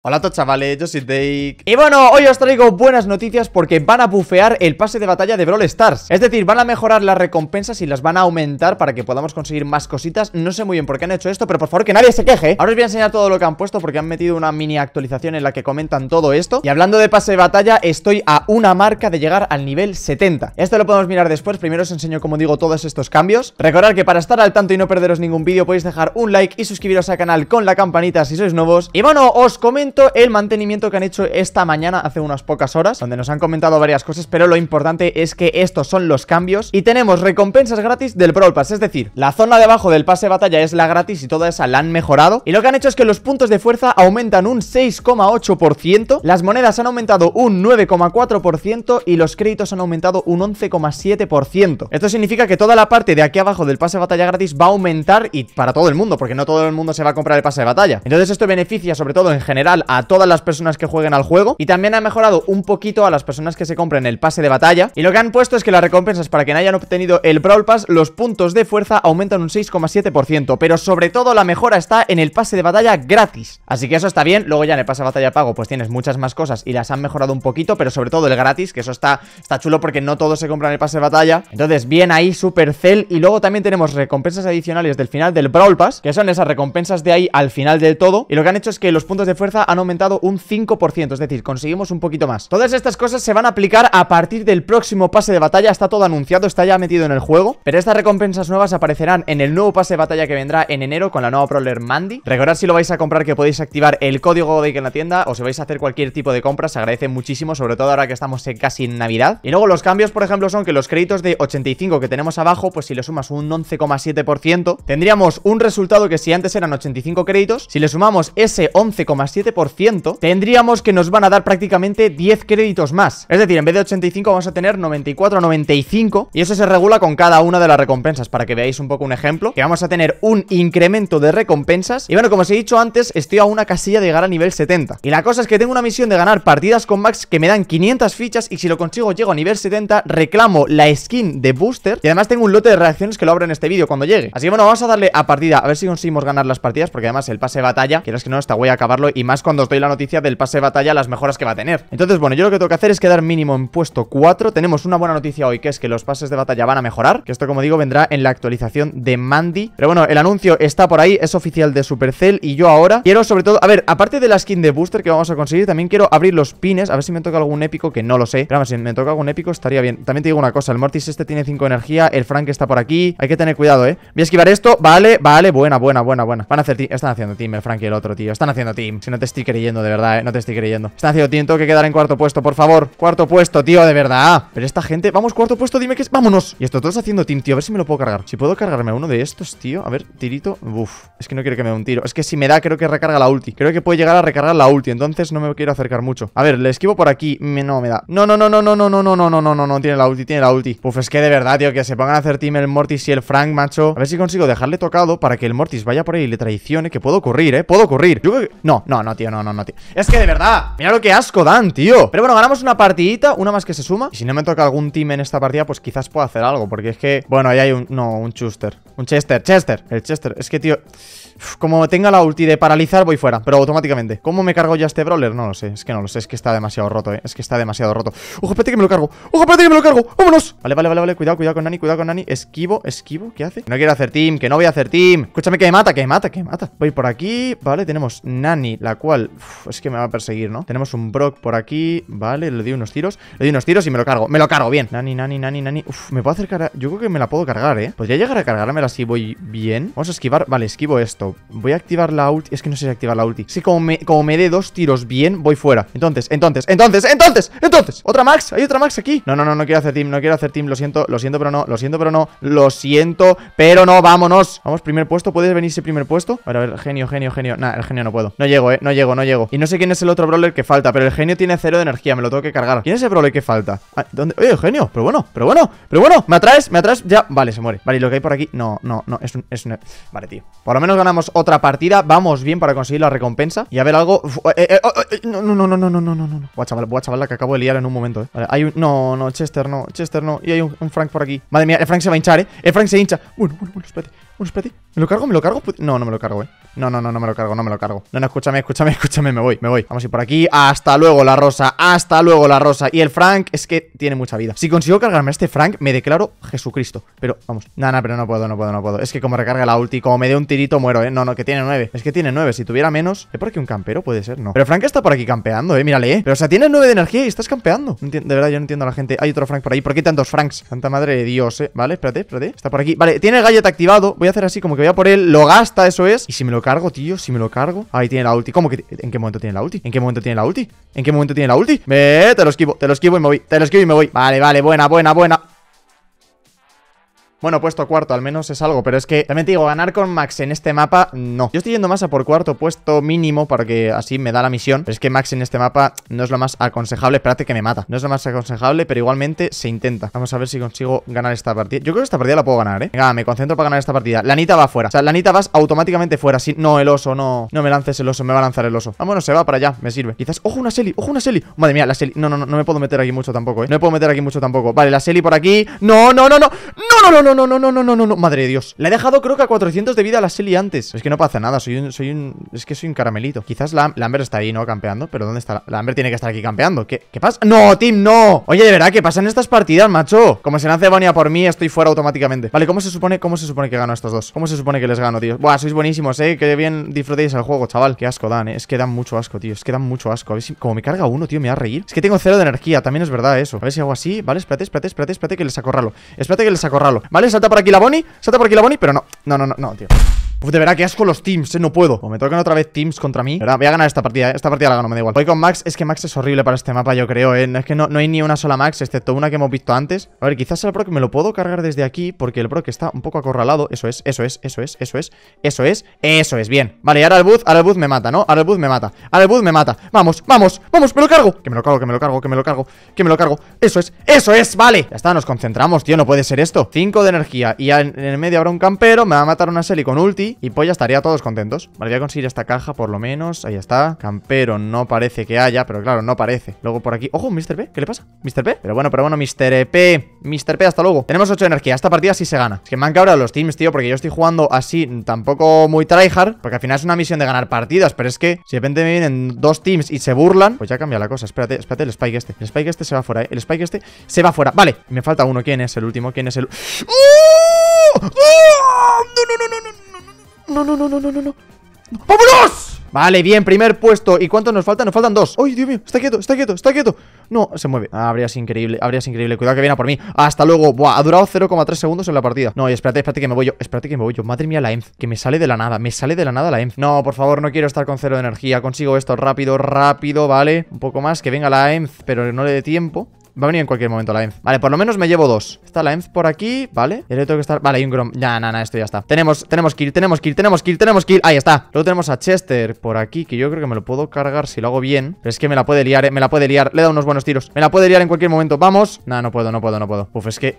Hola a todos chavales, yo soy Dake Y bueno, hoy os traigo buenas noticias porque van a bufear el pase de batalla de Brawl Stars Es decir, van a mejorar las recompensas y las van a aumentar para que podamos conseguir más cositas No sé muy bien por qué han hecho esto, pero por favor que nadie se queje Ahora os voy a enseñar todo lo que han puesto porque han metido una mini actualización en la que comentan todo esto Y hablando de pase de batalla, estoy a una marca de llegar al nivel 70 Esto lo podemos mirar después, primero os enseño como digo todos estos cambios Recordad que para estar al tanto y no perderos ningún vídeo podéis dejar un like y suscribiros al canal con la campanita si sois nuevos Y bueno, os comento el mantenimiento que han hecho esta mañana, hace unas pocas horas, donde nos han comentado varias cosas, pero lo importante es que estos son los cambios y tenemos recompensas gratis del Brawl Pass, es decir, la zona de abajo del pase de batalla es la gratis y toda esa la han mejorado y lo que han hecho es que los puntos de fuerza aumentan un 6,8%, las monedas han aumentado un 9,4% y los créditos han aumentado un 11,7%. Esto significa que toda la parte de aquí abajo del pase de batalla gratis va a aumentar y para todo el mundo, porque no todo el mundo se va a comprar el pase de batalla. Entonces esto beneficia sobre todo en general a todas las personas que jueguen al juego y también ha mejorado un poquito a las personas que se compren el pase de batalla y lo que han puesto es que las recompensas para quien hayan obtenido el Brawl Pass, los puntos de fuerza aumentan un 6,7%, pero sobre todo la mejora está en el pase de batalla gratis, así que eso está bien, luego ya en el pase de batalla pago pues tienes muchas más cosas y las han mejorado un poquito, pero sobre todo el gratis, que eso está, está chulo porque no todos se compran el pase de batalla, entonces bien ahí Supercell y luego también tenemos recompensas adicionales del final del Brawl Pass, que son esas recompensas de ahí al final del todo y lo que han hecho es que los puntos de fuerza han aumentado un 5%, es decir, conseguimos un poquito más. Todas estas cosas se van a aplicar a partir del próximo pase de batalla, está todo anunciado, está ya metido en el juego, pero estas recompensas nuevas aparecerán en el nuevo pase de batalla que vendrá en enero con la nueva Prowler Mandy. Recordad si lo vais a comprar que podéis activar el código de que en la tienda o si vais a hacer cualquier tipo de compra, se agradece muchísimo, sobre todo ahora que estamos casi en Navidad. Y luego los cambios, por ejemplo, son que los créditos de 85 que tenemos abajo, pues si le sumas un 11,7%, tendríamos un resultado que si antes eran 85 créditos, si le sumamos ese 11,7%, tendríamos que nos van a dar prácticamente 10 créditos más. Es decir, en vez de 85 vamos a tener 94 o 95 y eso se regula con cada una de las recompensas, para que veáis un poco un ejemplo, que vamos a tener un incremento de recompensas. Y bueno, como os he dicho antes, estoy a una casilla de llegar a nivel 70. Y la cosa es que tengo una misión de ganar partidas con Max que me dan 500 fichas y si lo consigo llego a nivel 70, reclamo la skin de Booster y además tengo un lote de reacciones que lo abro en este vídeo cuando llegue. Así que bueno, vamos a darle a partida, a ver si conseguimos ganar las partidas, porque además el pase de batalla, es que no, esta voy a acabarlo y más cuando os doy la noticia del pase de batalla, las mejoras que va a tener. Entonces, bueno, yo lo que tengo que hacer es quedar mínimo en puesto 4. Tenemos una buena noticia hoy, que es que los pases de batalla van a mejorar, que esto, como digo, vendrá en la actualización de Mandy. Pero bueno, el anuncio está por ahí, es oficial de Supercell y yo ahora quiero sobre todo... A ver, aparte de la skin de Booster que vamos a conseguir, también quiero abrir los pines, a ver si me toca algún épico, que no lo sé. Pero si me toca algún épico estaría bien. También te digo una cosa, el Mortis este tiene 5 energía, el Frank está por aquí, hay que tener cuidado, ¿eh? Voy a esquivar esto, vale, vale, buena, buena, buena, buena. Van a hacer... team, Están haciendo team el Frank y el otro, tío. Están haciendo team. Si no te estoy creyendo, de verdad, eh. No te estoy creyendo. está haciendo tengo que quedar en cuarto puesto, por favor. Cuarto puesto, tío, de verdad. Pero esta gente... Vamos, cuarto puesto, dime que es... ¡Vámonos! Y esto, todos haciendo team, tío. A ver si me lo puedo cargar. Si puedo cargarme uno de estos, tío. A ver, tirito. Uf. Es que no quiero que me dé un tiro. Es que si me da, creo que recarga la ulti. Creo que puede llegar a recargar la ulti. Entonces no me quiero acercar mucho. A ver, le esquivo por aquí. Me, no, me da. No, no, no, no, no, no, no, no, no, no, no, no, no. Tiene la ulti, tiene la ulti. Uf, es que de verdad, tío, que se pongan a hacer team el Mortis y el Frank, macho. A ver si consigo dejarle tocado para que el Mortis vaya por ahí y le traicione. Que puedo ocurrir, ¿eh? Puedo ocurrir. Yo No, no, no, no, no, no, tío Es que de verdad, mira lo que asco dan, tío Pero bueno, ganamos una partidita, una más que se suma Y si no me toca algún team en esta partida, pues quizás pueda hacer algo Porque es que, bueno, ahí hay un, no, un Chuster Un Chester, Chester, el Chester Es que, tío como tenga la ulti de paralizar, voy fuera, pero automáticamente. ¿Cómo me cargo ya este brawler? No lo sé, es que no lo sé, es que está demasiado roto, eh. Es que está demasiado roto. Ojo, espérate que me lo cargo. Ojo, espérate que me lo cargo. Vámonos. Vale, vale, vale, vale. Cuidado, cuidado con Nani, cuidado con Nani. Esquivo, esquivo. ¿Qué hace? No quiero hacer team, que no voy a hacer team. Escúchame que me mata, que me mata, que me mata. Voy por aquí. Vale, tenemos Nani, la cual. es que me va a perseguir, ¿no? Tenemos un Brock por aquí. Vale, le di unos tiros. Le di unos tiros y me lo cargo. Me lo cargo, bien. Nani, Nani, Nani, Nani. Uf, me puedo acercar Yo creo que me la puedo cargar, ¿eh? Podría llegar a cargármela si voy bien. Vamos a esquivar. Vale, esquivo esto voy a activar la ulti. Es que no sé si activar la ulti. Si como me, como me dé dos tiros bien, voy fuera. Entonces, entonces, entonces, entonces, entonces. Otra max, hay otra max aquí. No, no, no, no quiero hacer team, no quiero hacer team. Lo siento, lo siento, pero no, lo siento, pero no. Lo siento, pero no, vámonos. Vamos, primer puesto, ¿puedes venirse primer puesto? A ver, genio, genio, genio. Nah, el genio no puedo. No llego, eh, no llego, no llego. Y no sé quién es el otro brawler que falta, pero el genio tiene cero de energía, me lo tengo que cargar. ¿Quién es el brawler que falta? Ah, ¿Dónde? Oye, genio, pero bueno, pero bueno, pero bueno. ¿Me atraes? ¿Me atraes? Ya, vale, se muere. Vale, lo que hay por aquí. No, no, no, es Es Vale, tío. Por lo menos ganamos otra partida. Vamos bien para conseguir la recompensa. Y a ver algo... Uf, no, no, no, no, no, no, no, no. Buah, chaval, chaval, la que acabo de liar en un momento, eh. Vale, hay un... No, no, Chester no, Chester no. Y hay un, Frank por aquí. Madre mía, el Frank se va a hinchar, eh. El Frank se hincha. Bueno, bueno, bueno, espérate. Bueno, espérate. ¿Me lo cargo? ¿Me lo cargo? No, no me lo cargo, eh. No, no, no, no me lo cargo, no me lo cargo. No, no, escúchame, escúchame, escúchame, me voy, me voy. Vamos a ir por aquí. Hasta luego, la rosa. Hasta luego, la rosa. Y el Frank es que tiene mucha vida. Si consigo cargarme a este Frank, me declaro Jesucristo. Pero, vamos. Nada, pero no puedo, no puedo, no puedo. Es que como recarga la ulti, como me dé un tirito, muero, ¿eh? No, no, que tiene nueve. Es que tiene nueve. Si tuviera menos... ¿Es ¿eh? porque un campero puede ser? No. Pero Frank está por aquí campeando, ¿eh? Mírale, ¿eh? Pero, o sea, tiene nueve de energía y estás campeando. de verdad, yo no entiendo a la gente. Hay otro Frank por ahí. ¿Por qué tantos Franks? Santa madre de Dios, ¿eh? Vale, espérate, espérate. Está por aquí. Vale, tiene el gallet activado. Voy a hacer así como que voy a por él. Lo gasta, eso es. Y si me lo cargo, tío, si me lo cargo. Ahí tiene la ulti. ¿Cómo que...? ¿En qué momento tiene la ulti? ¿En qué momento tiene la ulti? ¿En qué momento tiene la ulti? Me... Te lo esquivo, te lo esquivo y me voy. Te lo esquivo y me voy. Vale, vale, buena, buena, buena. Bueno, puesto cuarto, al menos es algo, pero es que también te digo, ganar con Max en este mapa, no. Yo estoy yendo más a por cuarto puesto mínimo Para que así me da la misión, pero es que Max en este mapa no es lo más aconsejable, espérate que me mata. No es lo más aconsejable, pero igualmente se intenta. Vamos a ver si consigo ganar esta partida. Yo creo que esta partida la puedo ganar, ¿eh? Venga, me concentro para ganar esta partida. La Anita va afuera O sea, la Anita vas automáticamente fuera. Si... No, el oso, no. No me lances el oso, me va a lanzar el oso. Vamos, bueno, se va para allá, me sirve. Quizás, ojo, una seli, ojo, una seli. Madre mía, la seli. No, no, no, no me puedo meter aquí mucho tampoco, ¿eh? No me puedo meter aquí mucho tampoco. Vale, la seli por aquí. no, no, no. No, no, no, no no, no, no, no, no, no, no, no. Madre de Dios. Le he dejado creo que a 400 de vida a la Silly antes. Es que no pasa nada, soy un, soy un... Es que soy un caramelito. Quizás la, Amber está ahí, ¿no? Campeando. Pero ¿dónde está? La, tiene que estar aquí campeando. ¿Qué, ¿Qué pasa? ¡No, Tim, no! Oye, de verdad, ¿qué pasa en estas partidas, macho? Como se nace Bania por mí, estoy fuera automáticamente. Vale, ¿cómo se supone, cómo se supone que gano a estos dos? ¿Cómo se supone que les gano, tío? Buah, sois buenísimos, eh. Que bien disfrutéis el juego, chaval. Qué asco dan, eh. Es que dan mucho asco, tío. Es que dan mucho asco. A ver si... Como me carga uno, tío, me va a reír. Es que tengo cero de energía. También es verdad eso. A ver si hago así. Vale, espérate, espérate, espérate, espérate que les acorralo. Espérate que les acorralo. ¿Vale? Salta por aquí la Bonnie Salta por aquí la Bonnie Pero no, no, no, no, no tío Uf, de verdad, que asco los teams, eh, no puedo O me tocan otra vez teams contra mí, verdad, voy a ganar esta partida eh, Esta partida la gano, me da igual Voy con Max, es que Max es horrible para este mapa, yo creo, eh Es que no, hay ni una sola Max, excepto una que hemos visto antes A ver, quizás el Brock me lo puedo cargar desde aquí Porque el Brock está un poco acorralado Eso es, eso es, eso es, eso es, eso es Eso es, bien Vale, y ahora el Booth, ahora el Booth me mata, ¿no? Ahora el Booth me mata, ahora el Booth me mata Vamos, vamos, vamos, me lo cargo Que me lo cargo, que me lo cargo, que me lo cargo, que me lo cargo Eso es, eso es, vale Ya está, nos concentramos, tío, no puede ser esto cinco de energía y en, el medio habrá un campero Me va a matar una Sally con ulti y pues ya estaría todos contentos. Vale, voy a conseguir esta caja por lo menos. Ahí está. Campero no parece que haya, pero claro, no parece. Luego por aquí... ¡Ojo, Mr. P! ¿Qué le pasa? ¿Mr. P? Pero bueno, pero bueno, Mr. E P. Mr. P, hasta luego. Tenemos 8 energía. Esta partida sí se gana. Es que me han cabrado los teams, tío, porque yo estoy jugando así tampoco muy tryhard, porque al final es una misión de ganar partidas, pero es que si de repente me vienen dos teams y se burlan, pues ya cambia la cosa. Espérate, espérate el Spike este. El Spike este se va fuera, ¿eh? El Spike este se va fuera. Vale, me falta uno. ¿Quién es el último? ¿Quién es el... ¡Uh! ¡Uh! no, no! no! No, no, no, no, no, no, no. ¡Vámonos! Vale, bien, primer puesto. ¿Y cuántos nos faltan? Nos faltan dos. ¡Ay, Dios mío! Está quieto, está quieto, está quieto. No, se mueve. Ah, habría sido increíble, habría sido increíble. Cuidado que viene a por mí. Hasta luego. Buah, ha durado 0,3 segundos en la partida. No, espérate, espérate que me voy yo. Espérate que me voy yo. Madre mía, la EMF. Que me sale de la nada. Me sale de la nada la EMF. No, por favor, no quiero estar con cero de energía. Consigo esto rápido, rápido, ¿vale? Un poco más. Que venga la EMF, pero no le dé tiempo. Va a venir en cualquier momento la EMF. Vale, por lo menos me llevo dos. Está la EMF por aquí, vale. Y ahora que estar... Vale, hay un Grom. Ya, nada, nada esto ya está. Tenemos, tenemos kill, tenemos kill, tenemos kill, tenemos kill. Ahí está. Luego tenemos a Chester por aquí, que yo creo que me lo puedo cargar si lo hago bien. Pero es que me la puede liar, eh, me la puede liar. Le da unos buenos tiros. Me la puede liar en cualquier momento. Vamos. nada no puedo, no puedo, no puedo. Uf, es que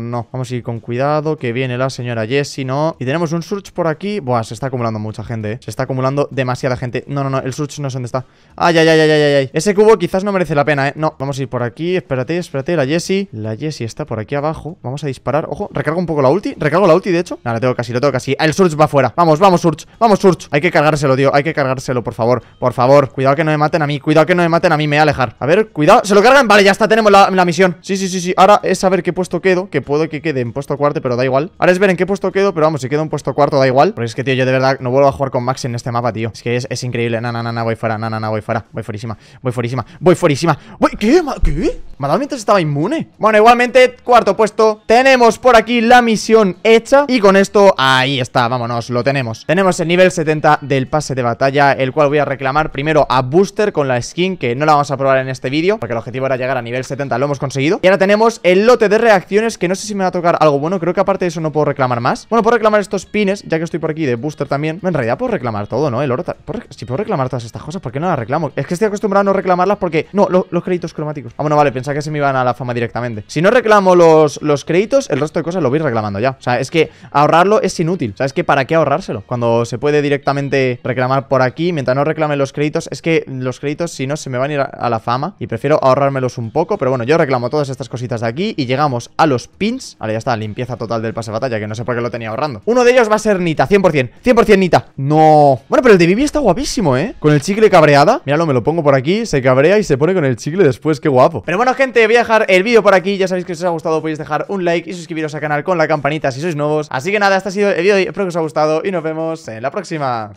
no, Vamos a ir con cuidado, que viene la señora Jessie, no. Y tenemos un Surge por aquí. Buah, se está acumulando mucha gente, ¿eh? Se está acumulando demasiada gente. No, no, no, el Surge no es dónde está. Ay, ay, ay, ay, ay, ay. Ese cubo quizás no merece la pena, ¿eh? No, vamos a ir por aquí. Espérate, espérate, la Jessie. La Jessie está por aquí abajo. Vamos a disparar. Ojo, recargo un poco la ulti. Recargo la ulti, de hecho. No, la tengo casi, la tengo casi. El Surge va afuera Vamos, vamos, Surge Vamos, Surge Hay que cargárselo, tío. Hay que cargárselo, por favor. Por favor. Cuidado que no me maten a mí. Cuidado que no me maten a mí. Me voy a alejar. A ver, cuidado. ¿Se lo cargan? Vale, ya está. Tenemos la, la misión. Sí, sí, sí, sí. Ahora es saber qué puesto quedo que puedo que quede en puesto cuarto, pero da igual. Ahora es ver en qué puesto quedo, pero vamos, si quedo en puesto cuarto, da igual. Porque es que, tío, yo de verdad no vuelvo a jugar con Max en este mapa, tío. Es que es, increíble. Na, na, na, voy fuera, na, na, na, voy fuera. Voy fuerísima, voy fuerísima, voy fuerísima. ¿qué? ¿Qué? Me ha mientras estaba inmune. Bueno, igualmente, cuarto puesto. Tenemos por aquí la misión hecha. Y con esto, ahí está, vámonos, lo tenemos. Tenemos el nivel 70 del pase de batalla, el cual voy a reclamar primero a Booster con la skin, que no la vamos a probar en este vídeo, porque el objetivo era llegar a nivel 70, lo hemos conseguido. Y ahora tenemos el lote de reacciones que no sé si me va a tocar algo bueno Creo que aparte de eso no puedo reclamar más Bueno, puedo reclamar estos pines, ya que estoy por aquí de booster también En realidad puedo reclamar todo, ¿no? El oro Si puedo reclamar todas estas cosas, ¿por qué no las reclamo? Es que estoy acostumbrado a no reclamarlas porque... No, los créditos cromáticos vamos ah, bueno, vale, pensaba que se me iban a la fama directamente Si no reclamo los, los créditos, el resto de cosas lo voy reclamando ya O sea, es que ahorrarlo es inútil sabes sea, que ¿para qué ahorrárselo? Cuando se puede directamente reclamar por aquí Mientras no reclame los créditos Es que los créditos, si no, se me van a ir a, a la fama Y prefiero ahorrármelos un poco Pero bueno, yo reclamo todas estas cositas de aquí Y llegamos a los pins Vale, ya está, limpieza total del pase de batalla Que no sé por qué lo tenía ahorrando Uno de ellos va a ser Nita, 100% 100% Nita No Bueno, pero el de Vivi está guapísimo, ¿eh? Con el chicle cabreada Míralo, me lo pongo por aquí Se cabrea y se pone con el chicle después Qué guapo Pero bueno, gente, voy a dejar el vídeo por aquí Ya sabéis que si os ha gustado podéis dejar un like Y suscribiros al canal con la campanita si sois nuevos Así que nada, este ha sido el vídeo de hoy Espero que os haya gustado Y nos vemos en la próxima